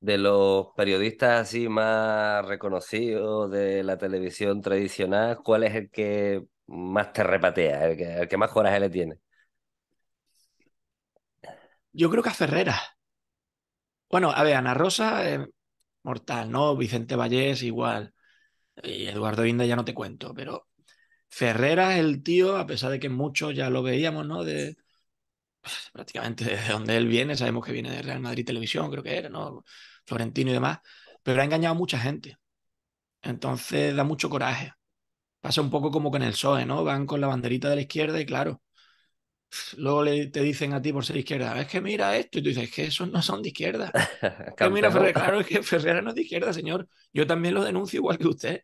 de los periodistas así más reconocidos de la televisión tradicional, ¿cuál es el que más te repatea, el que, más coraje le tiene? Yo creo que a Ferrera. Bueno, a ver, Ana Rosa, mortal, ¿no? Vicente Vallés, igual. Y Eduardo Inda ya no te cuento, pero es el tío, a pesar de que muchos ya lo veíamos, ¿no? De, pues, prácticamente desde donde él viene, sabemos que viene de Real Madrid Televisión, creo que era, ¿no? Florentino y demás, pero ha engañado a mucha gente. Entonces da mucho coraje. Pasa un poco como con el PSOE, ¿no? Van con la banderita de la izquierda y claro, luego le, te dicen a ti por ser izquierda, es que mira esto, y tú dices, es que esos no son de izquierda. mira, claro, es que Ferrera no es de izquierda, señor. Yo también lo denuncio igual que usted.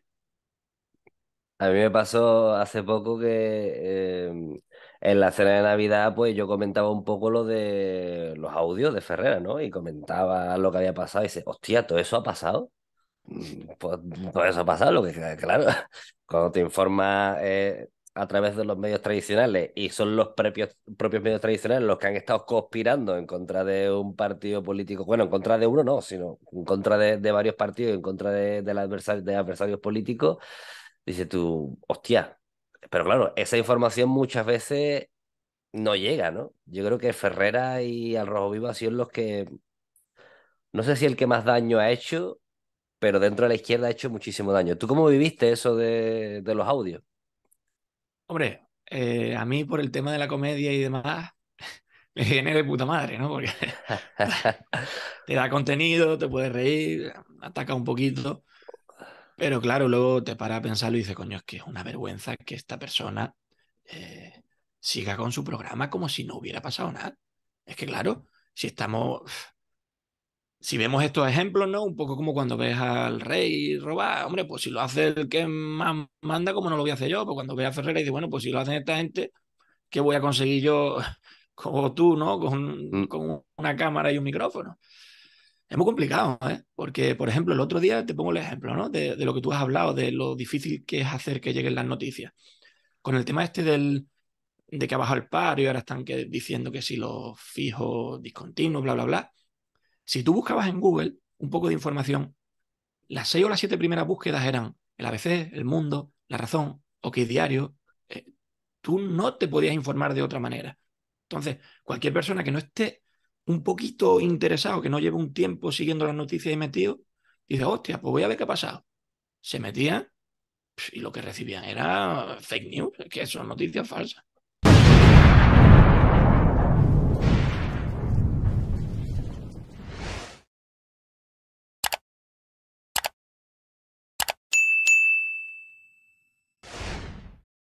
A mí me pasó hace poco que em, en la cena de Navidad, pues yo comentaba un poco lo de los audios de Ferrera, ¿no? Y comentaba lo que había pasado y dice, hostia, ¿todo eso ha pasado? Mm, pues todo eso ha pasado, lo que claro, cuando te informas eh, a través de los medios tradicionales y son los propios, propios medios tradicionales los que han estado conspirando en contra de un partido político, bueno, en contra de uno no, sino en contra de, varios partidos, en contra de, de, de adversarios políticos, dice tú, hostia, pero claro, esa información muchas veces no llega, ¿no? Yo creo que Ferrera y Al Rojo Vivo han sido los que. No sé si el que más daño ha hecho, pero dentro de la izquierda ha hecho muchísimo daño. ¿Tú cómo viviste eso de, los audios? Hombre, eh, a mí por el tema de la comedia y demás, me viene de puta madre, ¿no? Porque te da contenido, te puedes reír, ataca un poquito. Pero claro, luego te para a pensarlo y dices, coño, es que es una vergüenza que esta persona eh, siga con su programa como si no hubiera pasado nada. Es que claro, si estamos, si vemos estos ejemplos, ¿no? Un poco como cuando ves al rey robar, hombre, pues si lo hace el que más manda, como no lo voy a hacer yo? Pues cuando ve a Ferrera y dice, bueno, pues si lo hacen esta gente, ¿qué voy a conseguir yo como tú, ¿no? Con, mm. con una cámara y un micrófono. Es muy complicado, ¿eh? Porque, por ejemplo, el otro día te pongo el ejemplo, ¿no? De, lo que tú has hablado, de lo difícil que es hacer que lleguen las noticias. Con el tema este del, de que ha bajado el paro y ahora están diciendo que si los fijo discontinuo, bla, bla, bla. Si tú buscabas en Google un poco de información, las seis o las siete primeras búsquedas eran el ABC, El Mundo, La Razón, o que Diario. Eh, tú no te podías informar de otra manera. Entonces, cualquier persona que no esté un poquito interesado, que no lleva un tiempo siguiendo las noticias y metido, dice, hostia, pues voy a ver qué ha pasado. Se metía y lo que recibían era fake news, que son noticias falsas.